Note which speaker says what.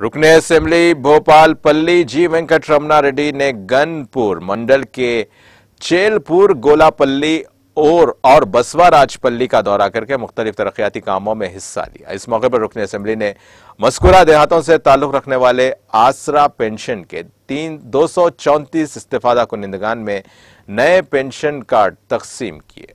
Speaker 1: रुकने असेंबली भोपाल पल्ली जी वेंकट रमना रेड्डी ने गनपुर मंडल के चेलपुर गोलापल्ली और और बसवा राजपल्ली का दौरा करके मुख्तलिफ तरक्याती कामों में हिस्सा लिया इस मौके पर रुकने असेंबली ने मस्कुरा देहातों से ताल्लुक रखने वाले आसरा पेंशन के तीन दो सौ चौंतीस इस्तीफादा कुनिंदगान में नए पेंशन कार्ड तकसीम किए